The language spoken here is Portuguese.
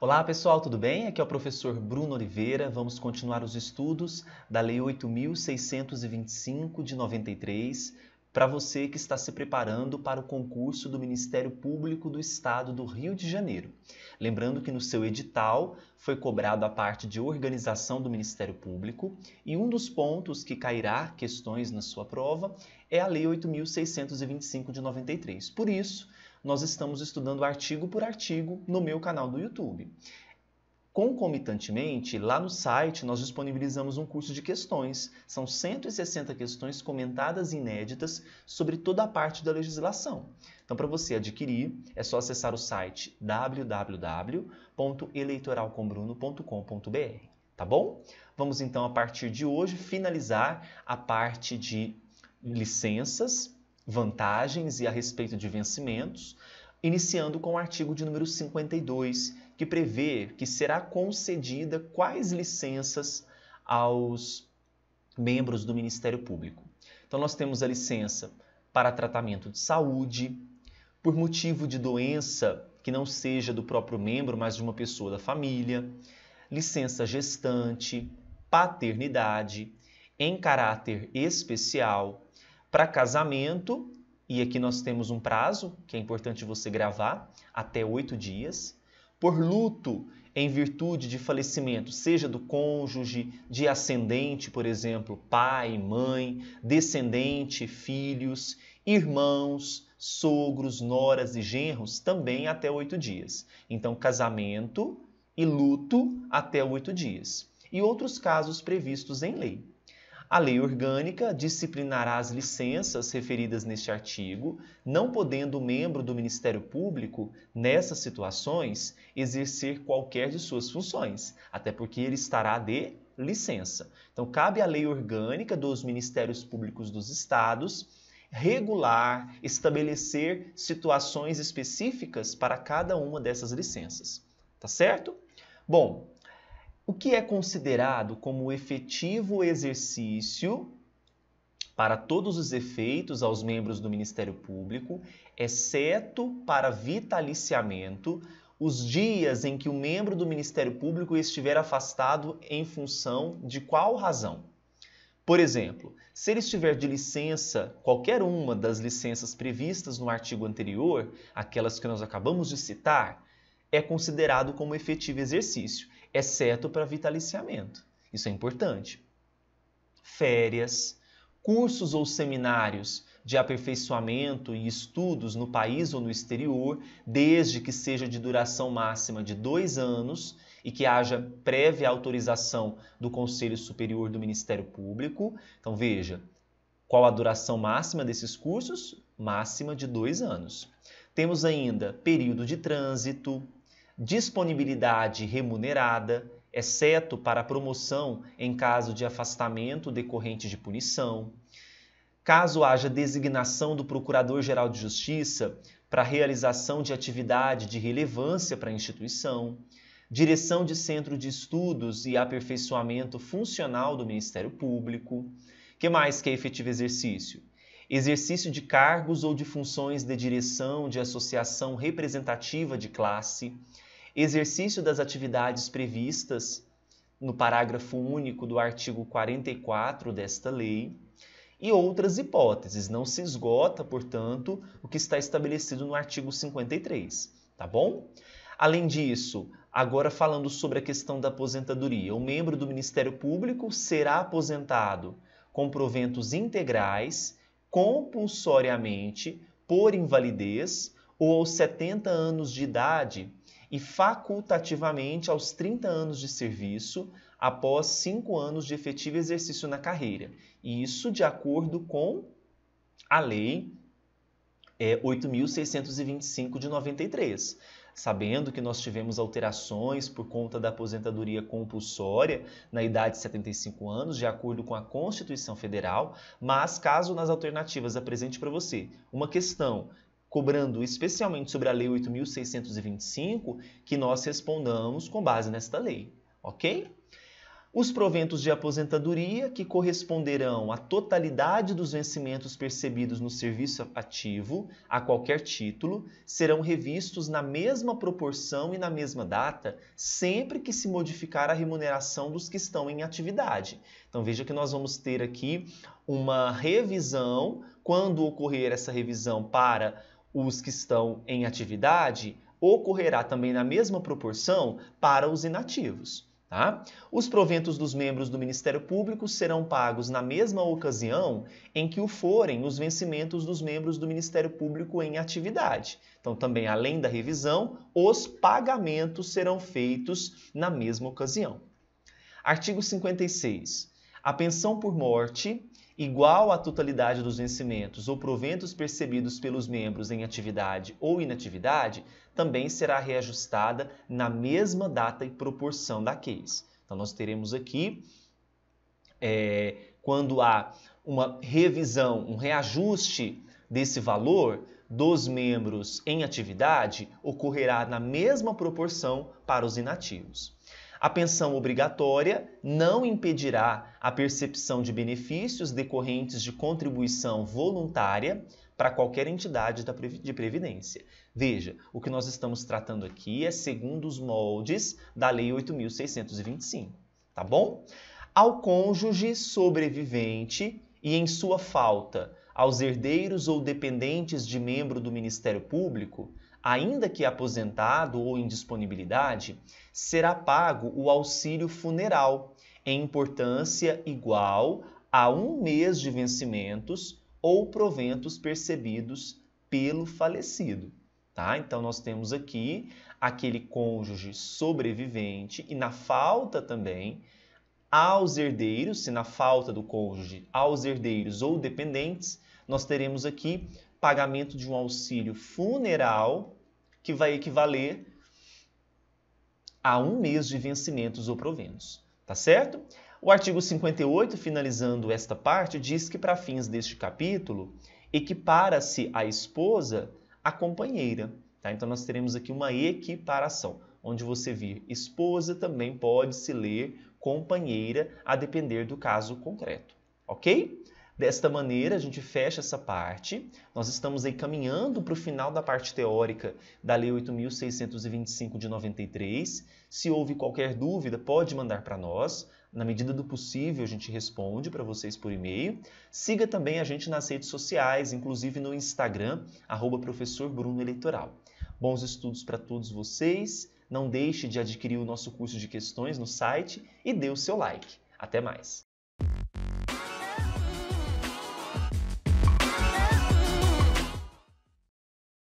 Olá pessoal, tudo bem? Aqui é o professor Bruno Oliveira. Vamos continuar os estudos da Lei 8.625 de 93 para você que está se preparando para o concurso do Ministério Público do Estado do Rio de Janeiro. Lembrando que no seu edital foi cobrado a parte de organização do Ministério Público e um dos pontos que cairá questões na sua prova é a Lei 8.625 de 93. Por isso, nós estamos estudando artigo por artigo no meu canal do YouTube. Concomitantemente, lá no site nós disponibilizamos um curso de questões. São 160 questões comentadas inéditas sobre toda a parte da legislação. Então, para você adquirir, é só acessar o site www.eleitoralcombruno.com.br, tá bom? Vamos então a partir de hoje finalizar a parte de licenças vantagens e a respeito de vencimentos, iniciando com o artigo de número 52, que prevê que será concedida quais licenças aos membros do Ministério Público. Então nós temos a licença para tratamento de saúde, por motivo de doença que não seja do próprio membro, mas de uma pessoa da família, licença gestante, paternidade, em caráter especial, para casamento, e aqui nós temos um prazo que é importante você gravar, até oito dias. Por luto, em virtude de falecimento, seja do cônjuge, de ascendente, por exemplo, pai, mãe, descendente, filhos, irmãos, sogros, noras e genros, também até oito dias. Então, casamento e luto até oito dias. E outros casos previstos em lei. A lei orgânica disciplinará as licenças referidas neste artigo, não podendo o membro do Ministério Público, nessas situações, exercer qualquer de suas funções, até porque ele estará de licença. Então, cabe à lei orgânica dos Ministérios Públicos dos Estados regular, estabelecer situações específicas para cada uma dessas licenças. Tá certo? Bom, o que é considerado como efetivo exercício para todos os efeitos aos membros do Ministério Público, exceto para vitaliciamento, os dias em que o membro do Ministério Público estiver afastado em função de qual razão? Por exemplo, se ele estiver de licença, qualquer uma das licenças previstas no artigo anterior, aquelas que nós acabamos de citar, é considerado como efetivo exercício, exceto para vitaliciamento. Isso é importante. Férias, cursos ou seminários de aperfeiçoamento e estudos no país ou no exterior, desde que seja de duração máxima de dois anos e que haja prévia autorização do Conselho Superior do Ministério Público. Então, veja qual a duração máxima desses cursos? Máxima de dois anos. Temos ainda período de trânsito, disponibilidade remunerada, exceto para promoção em caso de afastamento decorrente de punição, caso haja designação do Procurador-Geral de Justiça para realização de atividade de relevância para a instituição, direção de centro de estudos e aperfeiçoamento funcional do Ministério Público. Que mais que é efetivo exercício? Exercício de cargos ou de funções de direção de associação representativa de classe, exercício das atividades previstas no parágrafo único do artigo 44 desta lei e outras hipóteses. Não se esgota, portanto, o que está estabelecido no artigo 53, tá bom? Além disso, agora falando sobre a questão da aposentadoria, o membro do Ministério Público será aposentado com proventos integrais compulsoriamente por invalidez ou aos 70 anos de idade e facultativamente aos 30 anos de serviço após 5 anos de efetivo exercício na carreira. E isso de acordo com a lei é, 8.625 de 93. Sabendo que nós tivemos alterações por conta da aposentadoria compulsória na idade de 75 anos, de acordo com a Constituição Federal, mas caso nas alternativas apresente para você uma questão cobrando especialmente sobre a Lei 8.625, que nós respondamos com base nesta lei, ok? Os proventos de aposentadoria, que corresponderão à totalidade dos vencimentos percebidos no serviço ativo, a qualquer título, serão revistos na mesma proporção e na mesma data, sempre que se modificar a remuneração dos que estão em atividade. Então veja que nós vamos ter aqui uma revisão, quando ocorrer essa revisão para os que estão em atividade, ocorrerá também na mesma proporção para os inativos. Tá? Os proventos dos membros do Ministério Público serão pagos na mesma ocasião em que o forem os vencimentos dos membros do Ministério Público em atividade. Então, também além da revisão, os pagamentos serão feitos na mesma ocasião. Artigo 56. A pensão por morte igual à totalidade dos vencimentos ou proventos percebidos pelos membros em atividade ou inatividade, também será reajustada na mesma data e proporção daqueles. Então, nós teremos aqui, é, quando há uma revisão, um reajuste desse valor dos membros em atividade, ocorrerá na mesma proporção para os inativos. A pensão obrigatória não impedirá a percepção de benefícios decorrentes de contribuição voluntária para qualquer entidade de previdência. Veja, o que nós estamos tratando aqui é segundo os moldes da Lei 8.625, tá bom? Ao cônjuge sobrevivente e em sua falta aos herdeiros ou dependentes de membro do Ministério Público, ainda que aposentado ou em disponibilidade, será pago o auxílio funeral, em importância igual a um mês de vencimentos ou proventos percebidos pelo falecido. Tá? Então, nós temos aqui aquele cônjuge sobrevivente e, na falta também, aos herdeiros, se na falta do cônjuge, aos herdeiros ou dependentes, nós teremos aqui pagamento de um auxílio funeral que vai equivaler a um mês de vencimentos ou proventos, tá certo? O artigo 58, finalizando esta parte, diz que para fins deste capítulo equipara-se a esposa à companheira, tá? Então nós teremos aqui uma equiparação, onde você vir esposa também pode se ler companheira a depender do caso concreto, ok? Desta maneira, a gente fecha essa parte. Nós estamos aí caminhando para o final da parte teórica da Lei 8.625 de 93. Se houve qualquer dúvida, pode mandar para nós. Na medida do possível, a gente responde para vocês por e-mail. Siga também a gente nas redes sociais, inclusive no Instagram, arroba professor Bruno Eleitoral. Bons estudos para todos vocês. Não deixe de adquirir o nosso curso de questões no site e dê o seu like. Até mais!